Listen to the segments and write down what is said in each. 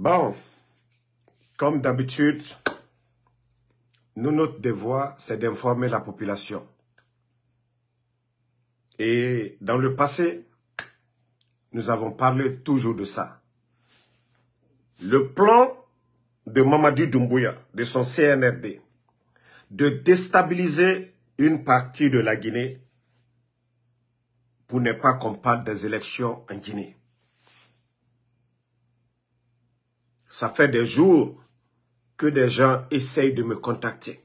Bon, comme d'habitude, nous, notre devoir, c'est d'informer la population. Et dans le passé, nous avons parlé toujours de ça. Le plan de Mamadou Doumbouya, de son CNRD, de déstabiliser une partie de la Guinée pour ne pas qu'on parle des élections en Guinée. Ça fait des jours que des gens essayent de me contacter.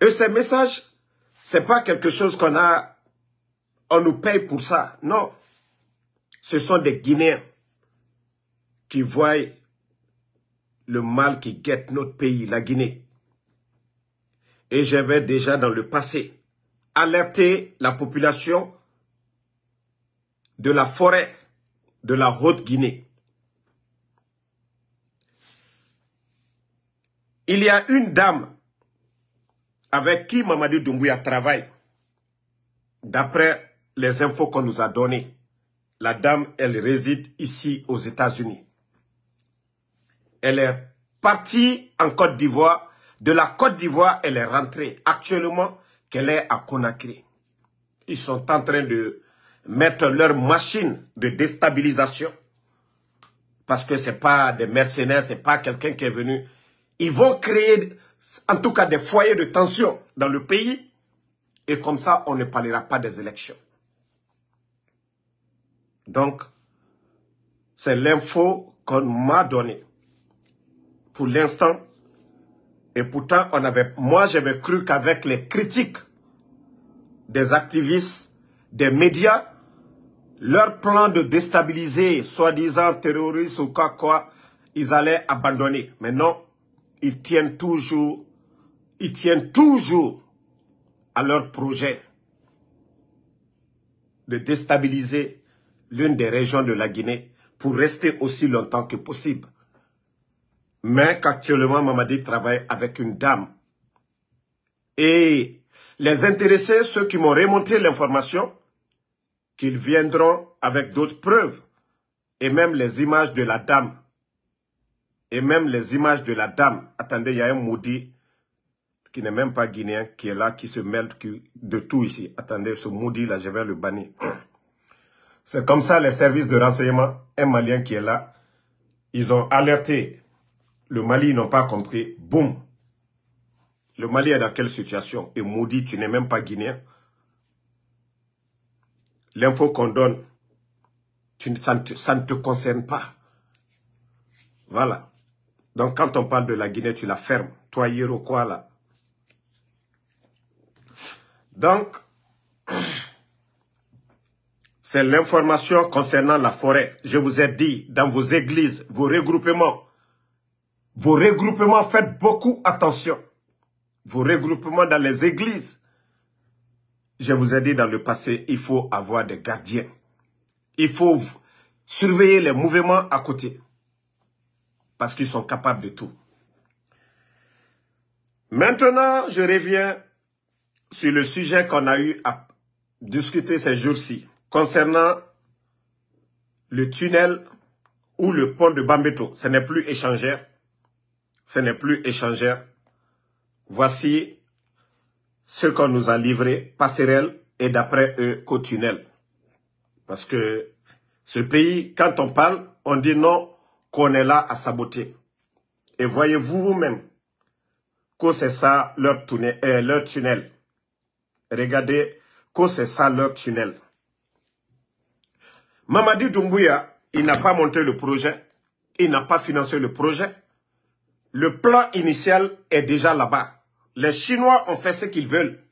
Et ces messages, c'est pas quelque chose qu'on a, on nous paye pour ça. Non. Ce sont des Guinéens qui voient le mal qui guette notre pays, la Guinée. Et j'avais déjà dans le passé alerté la population de la forêt de la Haute-Guinée Il y a une dame avec qui Mamadou Doumbouya travaille. D'après les infos qu'on nous a données, la dame, elle réside ici aux États-Unis. Elle est partie en Côte d'Ivoire. De la Côte d'Ivoire, elle est rentrée actuellement qu'elle est à Conakry. Ils sont en train de mettre leur machine de déstabilisation parce que ce n'est pas des mercenaires, ce n'est pas quelqu'un qui est venu ils vont créer, en tout cas, des foyers de tension dans le pays. Et comme ça, on ne parlera pas des élections. Donc, c'est l'info qu'on m'a donnée. Pour l'instant, et pourtant, on avait, moi, j'avais cru qu'avec les critiques des activistes, des médias, leur plan de déstabiliser, soi-disant terroristes ou quoi, quoi, ils allaient abandonner. Mais non, ils tiennent toujours, à leur projet de déstabiliser l'une des régions de la Guinée pour rester aussi longtemps que possible. Mais qu'actuellement, Mamadi travaille avec une dame. Et les intéressés, ceux qui m'ont remonté l'information, qu'ils viendront avec d'autres preuves et même les images de la dame et même les images de la dame. Attendez, il y a un maudit qui n'est même pas guinéen, qui est là, qui se mêle de tout ici. Attendez, ce maudit-là, je vais le bannir. C'est comme ça les services de renseignement, un Malien qui est là, ils ont alerté. Le Mali, ils n'ont pas compris. Boum Le Mali est dans quelle situation Et maudit, tu n'es même pas guinéen. L'info qu'on donne, ça ne te concerne pas. Voilà. Donc quand on parle de la Guinée, tu la fermes. Toi, Yero, quoi là Donc, c'est l'information concernant la forêt. Je vous ai dit, dans vos églises, vos regroupements, vos regroupements, faites beaucoup attention. Vos regroupements dans les églises. Je vous ai dit dans le passé, il faut avoir des gardiens. Il faut surveiller les mouvements à côté parce qu'ils sont capables de tout. Maintenant, je reviens sur le sujet qu'on a eu à discuter ces jours-ci concernant le tunnel ou le pont de Bambeto. Ce n'est plus échangeur. Ce n'est plus échangeur. Voici ce qu'on nous a livré, passerelle et d'après eux, co-tunnel. Parce que ce pays, quand on parle, on dit non qu'on est là à saboter. Et voyez-vous vous-même que c'est ça leur, tunnel, euh, leur tunnel. Regardez que c'est ça leur tunnel. Mamadi Doumbouya, il n'a pas monté le projet. Il n'a pas financé le projet. Le plan initial est déjà là-bas. Les Chinois ont fait ce qu'ils veulent.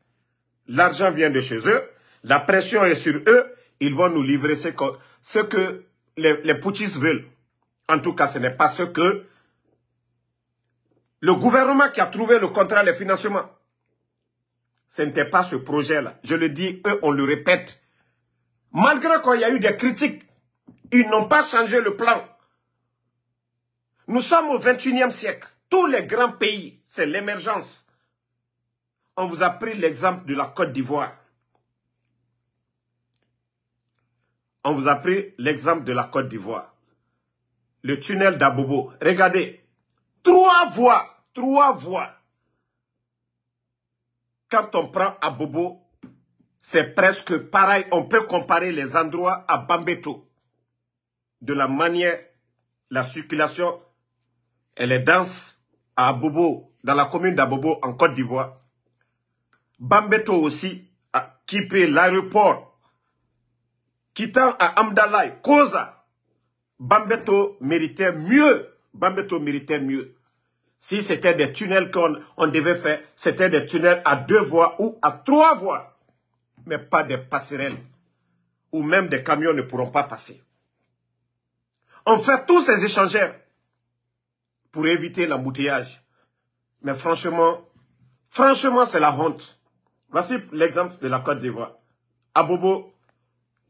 L'argent vient de chez eux. La pression est sur eux. Ils vont nous livrer ce que, les, les veulent. En tout cas, ce n'est pas ce que le gouvernement qui a trouvé le contrat de financement. Ce n'était pas ce projet-là. Je le dis, eux, on le répète. Malgré qu'il y a eu des critiques, ils n'ont pas changé le plan. Nous sommes au 21e siècle. Tous les grands pays, c'est l'émergence. On vous a pris l'exemple de la Côte d'Ivoire. On vous a pris l'exemple de la Côte d'Ivoire le tunnel d'Abobo. Regardez, trois voies, trois voies. Quand on prend Abobo, c'est presque pareil. On peut comparer les endroits à Bambeto. De la manière, la circulation, elle est dense à Abobo, dans la commune d'Abobo, en Côte d'Ivoire. Bambeto aussi a quitté l'aéroport, quittant à Amdalaï, Koza, Bambeto méritait mieux. Bambeto méritait mieux. Si c'était des tunnels qu'on devait faire, c'était des tunnels à deux voies ou à trois voies, mais pas des passerelles, où même des camions ne pourront pas passer. On fait tous ces échangeurs pour éviter l'embouteillage. Mais franchement, franchement, c'est la honte. Voici l'exemple de la Côte d'Ivoire. À Bobo,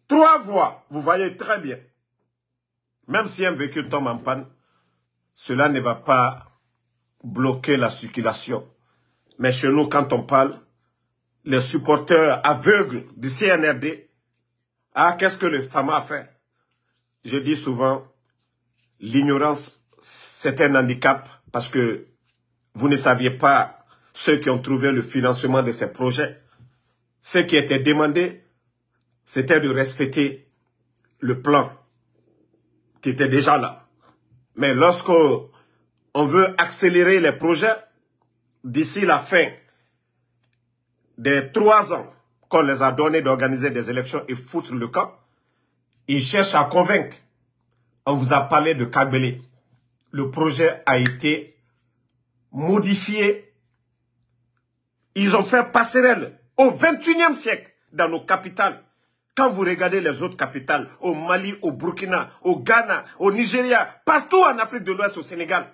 trois voies, vous voyez très bien. Même si un véhicule tombe en panne, cela ne va pas bloquer la circulation. Mais chez nous, quand on parle, les supporters aveugles du CNRD, ah, qu'est-ce que le FAMA a fait Je dis souvent, l'ignorance, c'est un handicap parce que vous ne saviez pas ceux qui ont trouvé le financement de ces projets. Ce qui était demandé, c'était de respecter le plan qui était déjà là. Mais lorsque on veut accélérer les projets, d'ici la fin des trois ans qu'on les a donnés d'organiser des élections et foutre le camp, ils cherchent à convaincre. On vous a parlé de Kabele. Le projet a été modifié. Ils ont fait passerelle au 21e siècle dans nos capitales. Quand vous regardez les autres capitales, au Mali, au Burkina, au Ghana, au Nigeria, partout en Afrique de l'Ouest, au Sénégal,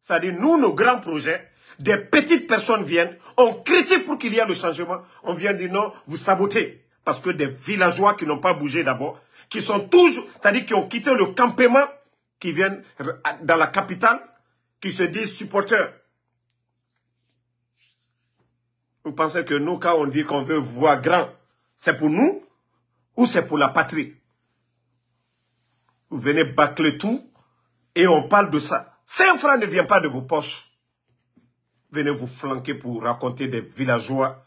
ça dit, nous, nos grands projets, des petites personnes viennent, on critique pour qu'il y ait le changement, on vient dire non, vous sabotez. Parce que des villageois qui n'ont pas bougé d'abord, qui sont toujours, c'est-à-dire qui ont quitté le campement, qui viennent dans la capitale, qui se disent supporters. Vous pensez que nous, quand on dit qu'on veut voir grand, c'est pour nous ou c'est pour la patrie Vous venez bâcler tout et on parle de ça. 5 francs ne vient pas de vos poches. Venez vous flanquer pour raconter des villageois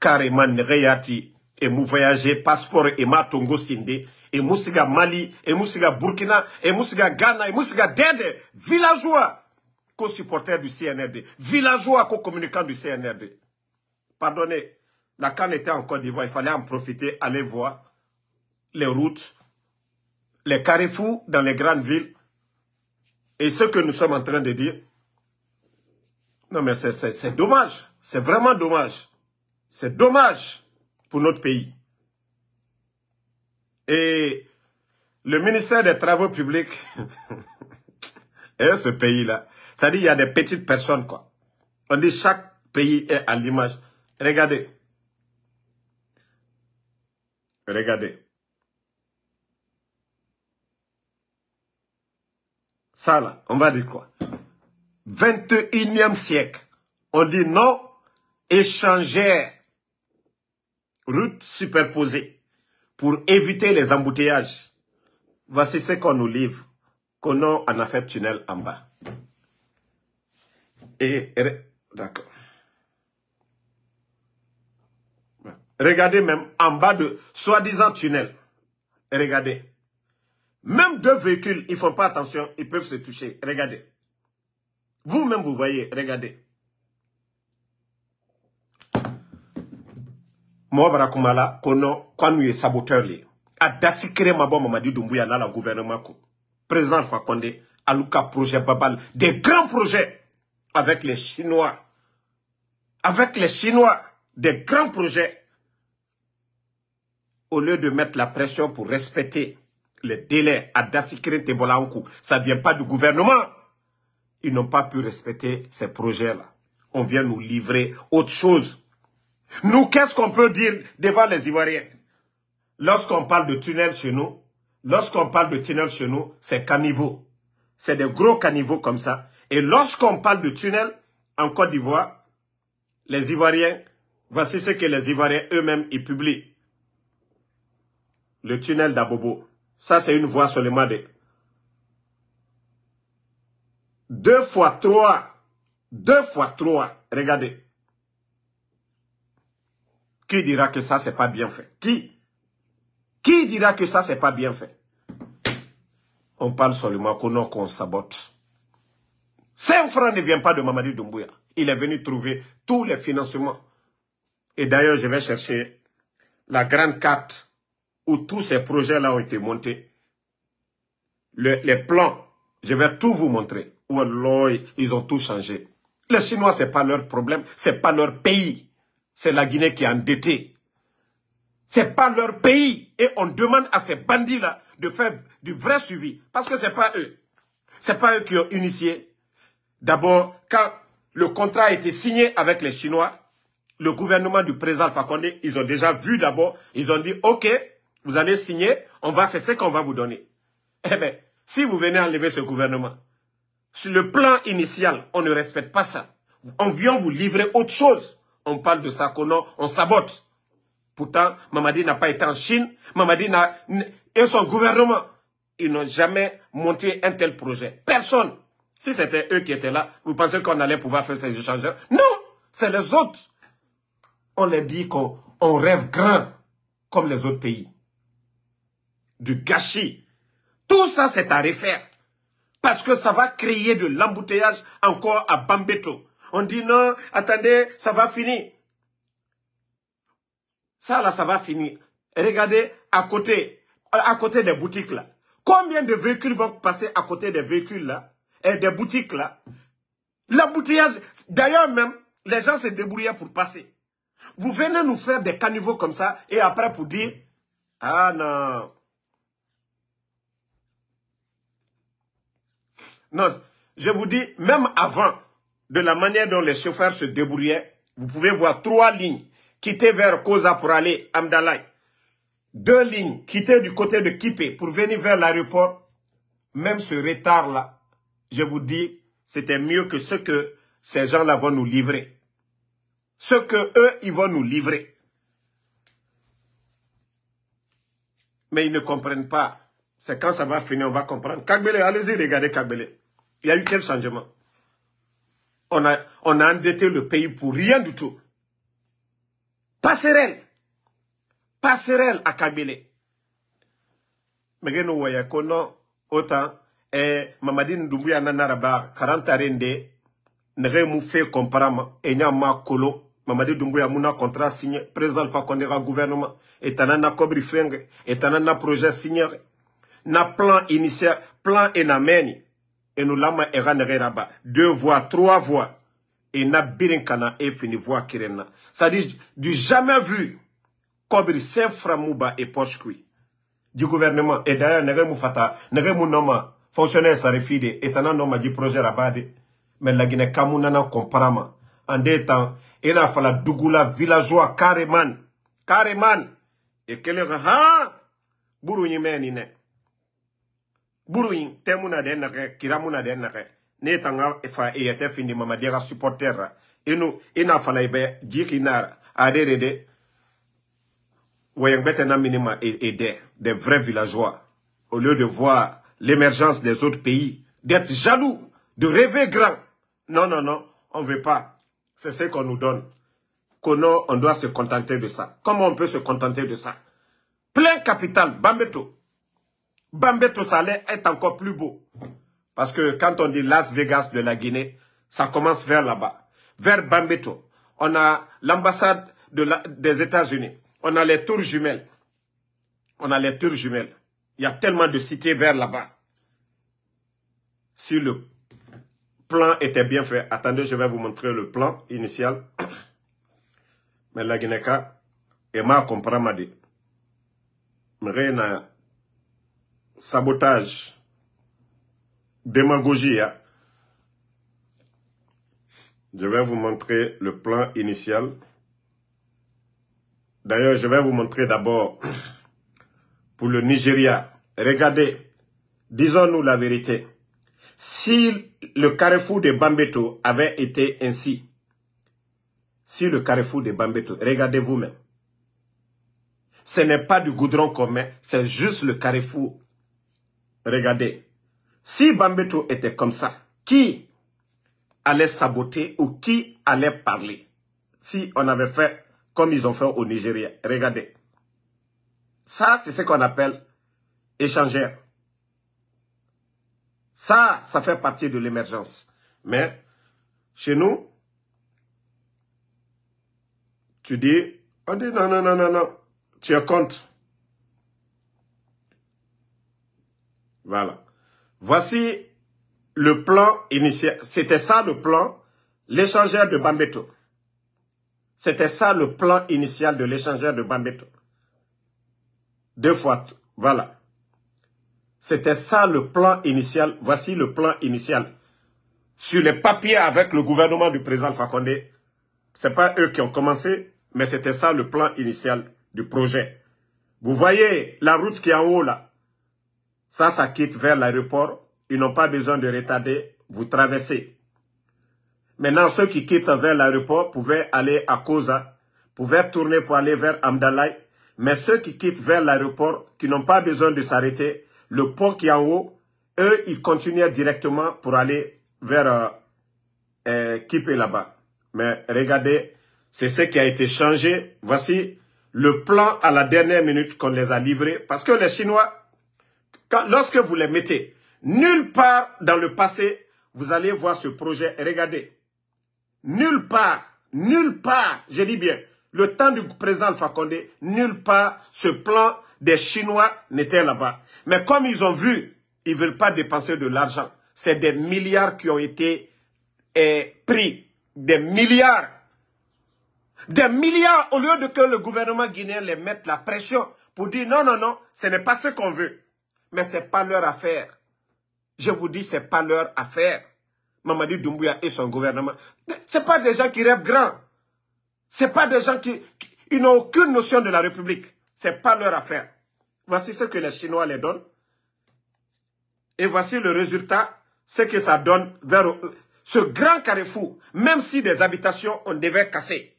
carrément Reyati et mou voyager passeport et ma Tongo Sindé et Moussiga Mali et Moussiga Burkina et Moussiga Ghana et Moussiga Dede villageois co-supporters du CNRD villageois co-communicants du CNRD pardonnez la canne était en Côte d'Ivoire. Il fallait en profiter, aller voir les routes, les carrefours dans les grandes villes. Et ce que nous sommes en train de dire, non mais c'est dommage. C'est vraiment dommage. C'est dommage pour notre pays. Et le ministère des Travaux publics, et ce pays-là, ça dit il y a des petites personnes quoi. On dit chaque pays est à l'image. Regardez, Regardez. Ça là, on va dire quoi 21e siècle. On dit non, échanger route superposée pour éviter les embouteillages. Voici ce qu'on nous livre, qu'on a en affaire tunnel en bas. Et, d'accord. Regardez même en bas de soi-disant tunnel. Regardez. Même deux véhicules, ils ne font pas attention, ils peuvent se toucher. Regardez. Vous-même, vous voyez, regardez. Moi, Kumala, kono, kwanu saboteur li. Adasi kere mabo mamadi dumbuya là, la gouvernement Président Fakonde, aluka projet babal, des grands projets avec les Chinois. Avec les Chinois, des grands projets au lieu de mettre la pression pour respecter les délais à Dassikrin Tebolankou, ça ne vient pas du gouvernement. Ils n'ont pas pu respecter ces projets-là. On vient nous livrer autre chose. Nous, qu'est-ce qu'on peut dire devant les Ivoiriens Lorsqu'on parle de tunnel chez nous, lorsqu'on parle de tunnel chez nous, c'est caniveau. C'est des gros caniveaux comme ça. Et lorsqu'on parle de tunnel en Côte d'Ivoire, les Ivoiriens, voici ce que les Ivoiriens eux-mêmes y publient le tunnel d'Abobo. Ça, c'est une voie seulement de... Deux fois trois. Deux fois trois. Regardez. Qui dira que ça, c'est pas bien fait Qui Qui dira que ça, c'est pas bien fait On parle seulement qu'on qu'on sabote. Cinq francs ne vient pas de Mamadi Doumbouya. Il est venu trouver tous les financements. Et d'ailleurs, je vais chercher la grande carte où tous ces projets-là ont été montés, les plans, je vais tout vous montrer. ou ils ont tout changé. Les Chinois, ce n'est pas leur problème, ce n'est pas leur pays. C'est la Guinée qui est endettée. Ce n'est pas leur pays. Et on demande à ces bandits-là de faire du vrai suivi. Parce que ce n'est pas eux. Ce n'est pas eux qui ont initié. D'abord, quand le contrat a été signé avec les Chinois, le gouvernement du président Fakonde, ils ont déjà vu d'abord, ils ont dit, OK, vous allez signer, on va, c'est ce qu'on va vous donner. Eh bien, si vous venez enlever ce gouvernement, sur le plan initial, on ne respecte pas ça. On vient vous livrer autre chose. On parle de ça on sabote. Pourtant, Mamadi n'a pas été en Chine. Mamadi n'a... Et son gouvernement, ils n'ont jamais monté un tel projet. Personne. Si c'était eux qui étaient là, vous pensez qu'on allait pouvoir faire ces échanges Non, c'est les autres. On les dit qu'on rêve grand comme les autres pays du gâchis. Tout ça, c'est à refaire. Parce que ça va créer de l'embouteillage encore à Bambeto. On dit non, attendez, ça va finir. Ça, là, ça va finir. Regardez à côté, à côté des boutiques, là. Combien de véhicules vont passer à côté des véhicules, là Et des boutiques, là L'embouteillage, d'ailleurs même, les gens se débrouillaient pour passer. Vous venez nous faire des caniveaux comme ça, et après pour dire, ah non, Non, je vous dis, même avant, de la manière dont les chauffeurs se débrouillaient, vous pouvez voir trois lignes quitter vers Koza pour aller à Amdalaï. Deux lignes quitter du côté de Kipé pour venir vers l'aéroport. Même ce retard-là, je vous dis, c'était mieux que ce que ces gens-là vont nous livrer. Ce que eux, ils vont nous livrer. Mais ils ne comprennent pas. C'est quand ça va finir, on va comprendre. Kagbele, allez-y, regardez Kabele. Il y a eu quel changement on a, on a endetté le pays pour rien du tout. Passerelle. Passerelle à Kabele. Mais nous voyons qu'on autant et Mamadi Ndumbuya Nanaraba, 40 arende, nous mou fait comprendre, et n'y a ma colo, Mamadi Ndumbuya Mouna contrat signé, président Fakonde gouvernement, et tanana Kobri un et projet signé, na plan initial, plan et en et nous enulama raba deux voix trois voix et na birinkana et fini voix kirena c'est-à-dire du jamais vu kobri sen framuba et cuit du gouvernement et d'ailleurs nege mufata nege munoma fonctionnaire et etana noma du projet rabade mais la Guinée kamunana comparama en deux temps et a fala dougoula villageois carrément carrément et quel ha buru nyimeni ne Bourouin, Temuna, Kiramuna, na den nake na ne tanga fa et yete findi mama supporter inu ina fana ibe jiki na minima e, e des vrais villageois au lieu de voir l'émergence des autres pays d'être jaloux de rêver grand non non non on veut pas c'est ce qu'on nous donne qu'on on doit se contenter de ça comment on peut se contenter de ça plein capital bambeto Bambeto Saleh est encore plus beau. Parce que quand on dit Las Vegas de la Guinée, ça commence vers là-bas, vers Bambeto. On a l'ambassade des États-Unis. On a les tours jumelles. On a les tours jumelles. Il y a tellement de cités vers là-bas. Si le plan était bien fait, attendez, je vais vous montrer le plan initial. Mais la Guinée, Emma comprend ma dit sabotage, démagogie. Hein. Je vais vous montrer le plan initial. D'ailleurs, je vais vous montrer d'abord pour le Nigeria. Regardez, disons-nous la vérité. Si le carrefour de Bambeto avait été ainsi, si le carrefour de Bambeto, regardez vous-même, ce n'est pas du goudron commun, c'est juste le carrefour Regardez, si Bambeto était comme ça, qui allait saboter ou qui allait parler Si on avait fait comme ils ont fait au Nigeria, regardez. Ça, c'est ce qu'on appelle échanger. Ça, ça fait partie de l'émergence. Mais chez nous, tu dis, on dit non, non, non, non, non, tu es contre. Voilà. Voici le plan initial. C'était ça le plan, l'échangeur de Bambeto. C'était ça le plan initial de l'échangeur de Bambeto. Deux fois, voilà. C'était ça le plan initial. Voici le plan initial. Sur les papiers avec le gouvernement du président Fakonde, c'est pas eux qui ont commencé, mais c'était ça le plan initial du projet. Vous voyez la route qui est en haut là. Ça, ça quitte vers l'aéroport. Ils n'ont pas besoin de retarder. Vous traversez. Maintenant, ceux qui quittent vers l'aéroport pouvaient aller à Kosa, pouvaient tourner pour aller vers Amdalai. Mais ceux qui quittent vers l'aéroport, qui n'ont pas besoin de s'arrêter, le pont qui est en haut, eux, ils continuaient directement pour aller vers euh, euh là-bas. Mais regardez, c'est ce qui a été changé. Voici le plan à la dernière minute qu'on les a livrés. Parce que les Chinois, lorsque vous les mettez, nulle part dans le passé, vous allez voir ce projet. Regardez. Nulle part, nulle part, je dis bien, le temps du président Fakonde, nulle part ce plan des Chinois n'était là-bas. Mais comme ils ont vu, ils ne veulent pas dépenser de l'argent. C'est des milliards qui ont été eh, pris. Des milliards. Des milliards au lieu de que le gouvernement guinéen les mette la pression pour dire non, non, non, ce n'est pas ce qu'on veut mais ce n'est pas leur affaire. Je vous dis, ce n'est pas leur affaire. Mamadi Doumbouya et son gouvernement. Ce pas des gens qui rêvent grand. Ce pas des gens qui, ils n'ont aucune notion de la République. Ce n'est pas leur affaire. Voici ce que les Chinois les donnent. Et voici le résultat, ce que ça donne vers ce grand carrefour. Même si des habitations, on devait casser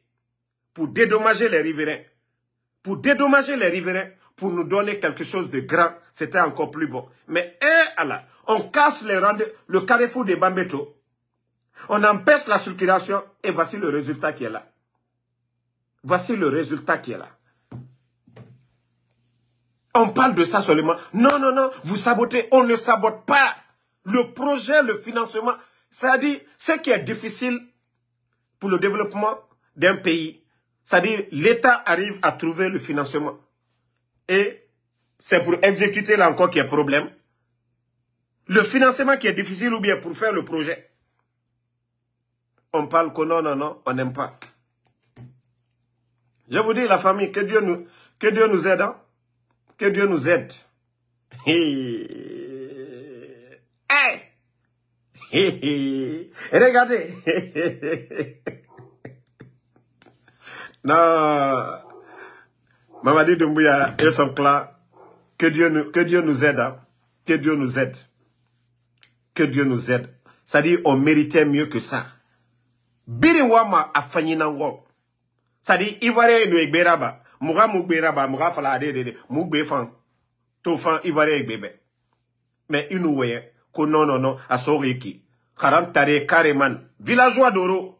pour dédommager les riverains. Pour dédommager les riverains, pour nous donner quelque chose de grand, c'était encore plus bon. Mais, on casse les rendez le carrefour des Bambeto, on empêche la circulation et voici le résultat qui est là. Voici le résultat qui est là. On parle de ça seulement. Non, non, non, vous sabotez. On ne sabote pas le projet, le financement. C'est-à-dire, ce qui est difficile pour le développement d'un pays, c'est-à-dire l'État arrive à trouver le financement et c'est pour exécuter là encore qu'il y a problème. Le financement qui est difficile ou bien pour faire le projet. On parle que non, non, non, on n'aime pas. Je vous dis, la famille, que Dieu nous, que Dieu nous aide. Hein. Que Dieu nous aide. Regardez. non. Mamadi Doumbouya et son clan, que Dieu nous, que Dieu nous aide. Hein? Que Dieu nous aide. Que Dieu nous aide. Ça dit, on méritait mieux que ça. Biriwama a fagné nango. Ça dit, Ivoirien nous egberaba. Moura mougberaba, mouga fala adede, fan Tofan, Ivoirien egbebe. Mais il nous voyait, que non, non, non, à son reki. Karam tare, kareman. Villageois d'oro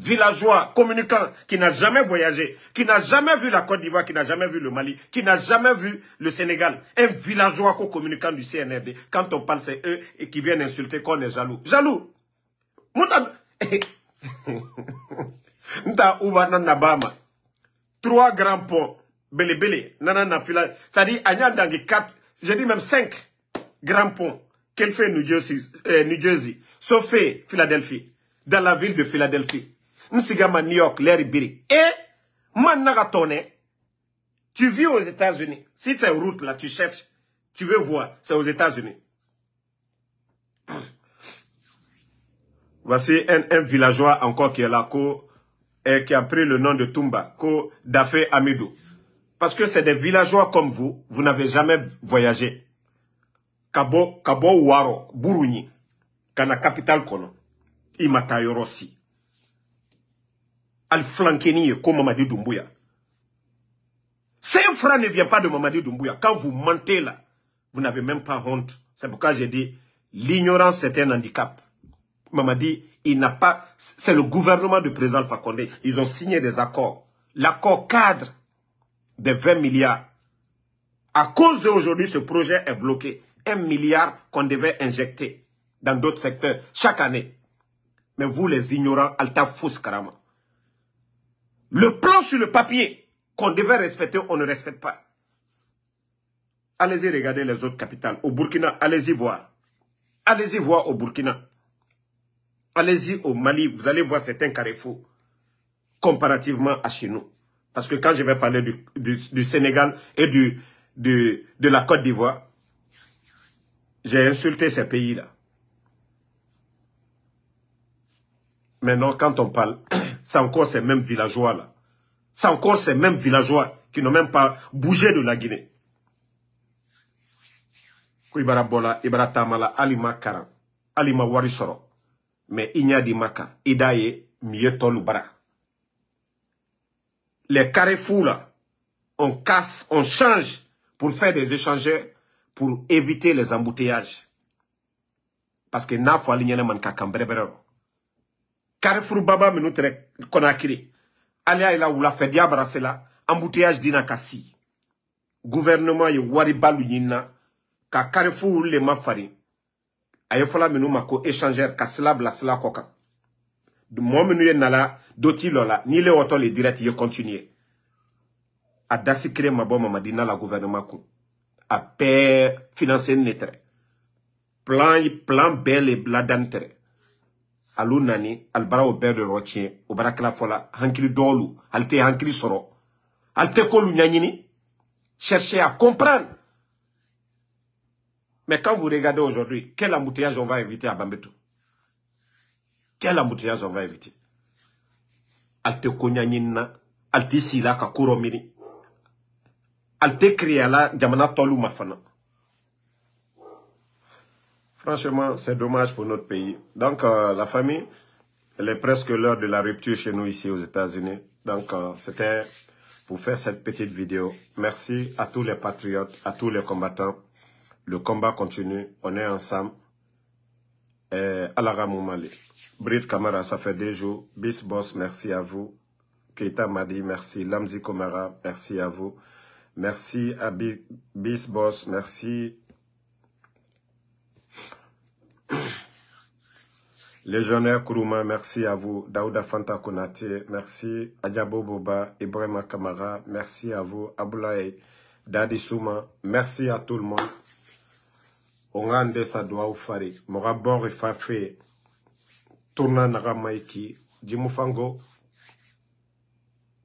villageois, communicant, qui n'a jamais voyagé, qui n'a jamais vu la Côte d'Ivoire, qui n'a jamais vu le Mali, qui n'a jamais vu le Sénégal, un villageois co-communicant du CNRD, quand on parle, c'est eux et qui viennent insulter qu'on est jaloux. Jaloux Trois grands ponts, Nan, nan, nanana fila, ça dit, Agnan quatre, j'ai dit même cinq grands ponts, quel fait New Jersey, euh, New Jersey, sauf Philadelphie, dans la ville de Philadelphie sommes New York l'air biri et man tu vis aux États-Unis si c'est route là tu cherches tu veux voir c'est aux États-Unis voici un, villageois encore qui est là qui a pris le nom de Tumba Ko Dafé Amidou parce que c'est des villageois comme vous vous n'avez jamais voyagé Kabo Kabo Waro Buruni kana capital kono Imatayorosi Al-Flankeni comme Mamadi Doumbouya. Ces francs ne vient pas de Mamadi Doumbouya. Quand vous mentez là, vous n'avez même pas honte. C'est pourquoi j'ai dit, l'ignorance c'est un handicap. Mamadi, il n'a pas... C'est le gouvernement du président Fakonde. Ils ont signé des accords. L'accord cadre de 20 milliards. À cause d'aujourd'hui, ce projet est bloqué. Un milliard qu'on devait injecter dans d'autres secteurs chaque année. Mais vous, les ignorants, Alta le plan sur le papier qu'on devait respecter, on ne respecte pas. Allez-y regarder les autres capitales. Au Burkina, allez-y voir. Allez-y voir au Burkina. Allez-y au Mali, vous allez voir certains carrefours comparativement à chez nous. Parce que quand je vais parler du, Sénégal et du, de la Côte d'Ivoire, j'ai insulté ces pays-là. Maintenant, quand on parle c'est encore ces mêmes villageois-là. C'est encore ces mêmes villageois qui n'ont même pas bougé de la Guinée. Les bola, fous Mais Les carrefours là, on casse, on change pour faire des échangeurs, pour éviter les embouteillages. Parce que n'a fois l'ignana man kakambre Carrefour Baba minu tere Konakiri. Alia ila wulafe diabara sela. Embouteillage dina kasi. Gouvernement ye wari balu yinna. Ka Carrefour le mafari. Aye fola minu mako échangeur ka sela blasela koka. Mwa minu ye nala doti lola. Ni le oto le direct ye continue. A dasi kire maboma madina la gouvernement kou. A pe finanse netre. Plan, plan bel e bladan tere. Alunani, nani alibaraw bɛɛ de yɔrɔ tiɲɛ o Hankrisoro, Alte hankili dɔɔlu alte hankili k'olu chercher à comprendre mais quand vous regardez aujourd'hui quel embouteillage on va éviter à Bambeto quel embouteillage on va éviter Alte tɛ ko sila ka ko jamana tolu mafana. Franchement, c'est dommage pour notre pays. Donc, euh, la famille, elle est presque l'heure de la rupture chez nous ici aux États-Unis. Donc, euh, c'était pour faire cette petite vidéo. Merci à tous les patriotes, à tous les combattants. Le combat continue. On est ensemble. Et la Moumali. Brit Kamara, ça fait deux jours. Bis Boss, merci à vous. Keita Madi, merci. Lamzi Komara, merci à vous. Merci à Bis Boss, merci Légionnaire Kourouma, merci à vous. Daouda Fanta Konate, merci. Adjabo Boba, Ibrahima Kamara, merci à vous. Aboulaye, Dadi Souma, merci à tout le monde. Ongande Sadoua Fari, Morabor Fafe, Tourna Naramaiki, Djimoufango,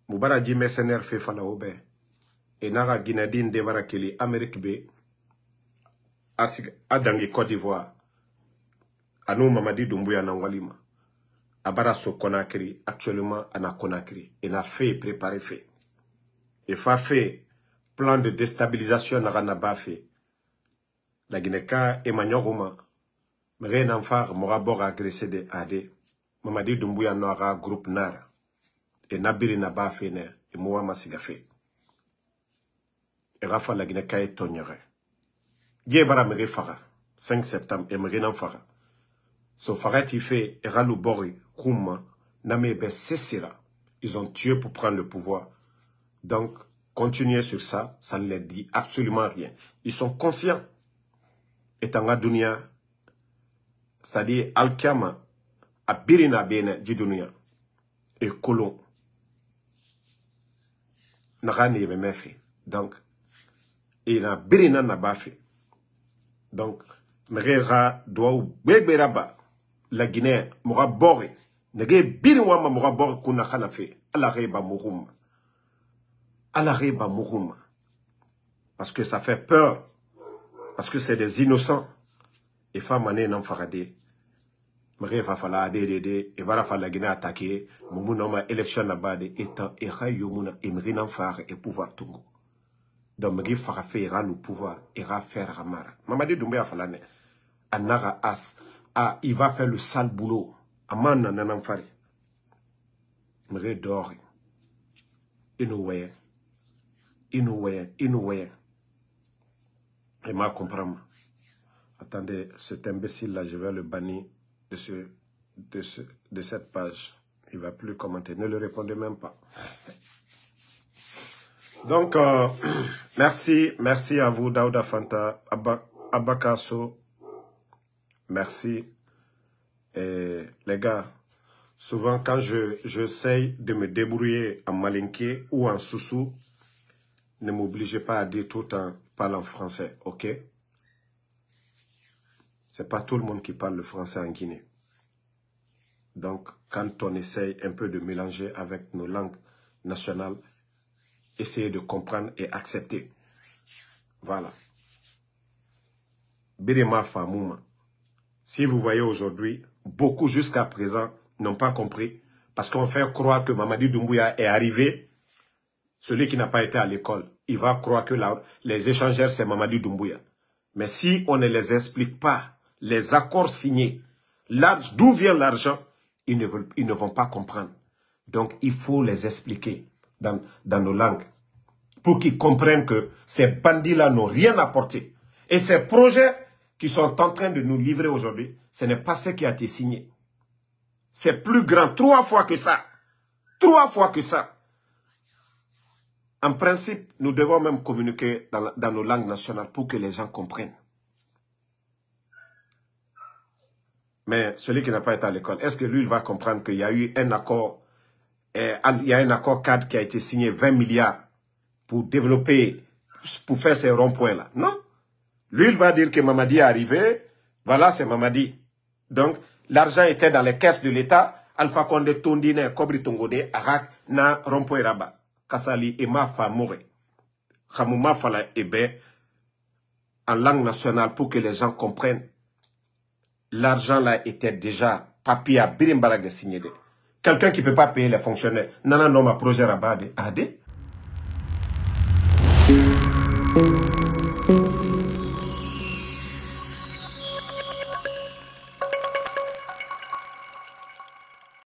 Moubara Djimessener Fefana Obe, Enara Guinadine Debarakeli, Amérique B, Adangi Côte d'Ivoire. an'o mamadi dumbuya na walima a bara so konakiri actuellement ana konakiri e na fe e prépare fe e fa fe plan de déstabilisation naga na ba fe na guinée ka e ma ɲɔgo ma mege nan far moga boga agressé de ade mamadi dumbuya no aga groupe nara e na biri na ba fe ne e mowa masiga fe e ga fa la guinée ka e toɲɛgɛ je bara mege faga 5 septembre e mege nan faga So fait et Raloubori Kuma, Namebe Sessira. Ils ont tué pour prendre le pouvoir. Donc, continuer sur ça, ça ne leur dit absolument rien. Ils sont conscients. Et en dunia, c'est-à-dire al Kyama, Abirina Birina Bene, et Kolon. Narani et Memefi. Donc, et na Birina Nabafi. Donc, un doit ou Beberaba la Guinée muga que je wama kuna khana fe ala reba parce que ça fait peur parce que c'est des innocents et femme ané nan farade va fa de la Guinée attaquer mumu non ma élection na bade etan e et pouvoir tungo donc mege le pouvoir faire suis mamadi Anara as ah, il va faire le sale boulot. nanananfari. Mre d'or. Inouye. Inouye. Inoué. Et ma comprendre. Attendez, cet imbécile-là, je vais le bannir de, ce, de, ce, de cette page. Il ne va plus commenter. Ne le répondez même pas. Donc, euh, merci. Merci à vous, Daouda Fanta, Abba, Merci. les gars, souvent quand je j'essaye de me débrouiller en malinqué ou en soussou, ne m'obligez pas à dire tout en parlant français, ok C'est pas tout le monde qui parle le français en Guinée. Donc, quand on essaye un peu de mélanger avec nos langues nationales, essayez de comprendre et accepter. Voilà. Famouma. Si vous voyez aujourd'hui, beaucoup jusqu'à présent n'ont pas compris parce qu'on fait croire que Mamadi Doumbouya est arrivé. Celui qui n'a pas été à l'école, il va croire que les échangeurs, c'est Mamadi Doumbouya. Mais si on ne les explique pas, les accords signés, d'où vient l'argent, ils, ne vont pas comprendre. Donc, il faut les expliquer dans, dans nos langues pour qu'ils comprennent que ces bandits-là n'ont rien apporté. Et ces projets qui sont en train de nous livrer aujourd'hui, ce n'est pas ce qui a été signé. C'est plus grand, trois fois que ça. Trois fois que ça. En principe, nous devons même communiquer dans, nos langues nationales pour que les gens comprennent. Mais celui qui n'a pas été à l'école, est-ce que lui, il va comprendre qu'il y a eu un accord, euh, il y a un accord cadre qui a été signé 20 milliards pour développer, pour faire ces ronds-points-là Non lui, il va dire que Mamadi est arrivé. Voilà, c'est Mamadi. Donc, l'argent était dans les caisses de l'État. Alpha Condé, Tondine, Kobri Tongode, Arak, Na, Rompo et Rabat. Kassali, Ema, Famore. Hamouma, Fala, Ebe. En langue nationale, pour que les gens comprennent. L'argent là était déjà papier à Birimbaraga signé. Quelqu'un qui ne peut pas payer les fonctionnaires. Nana, non, ma projet Rabat,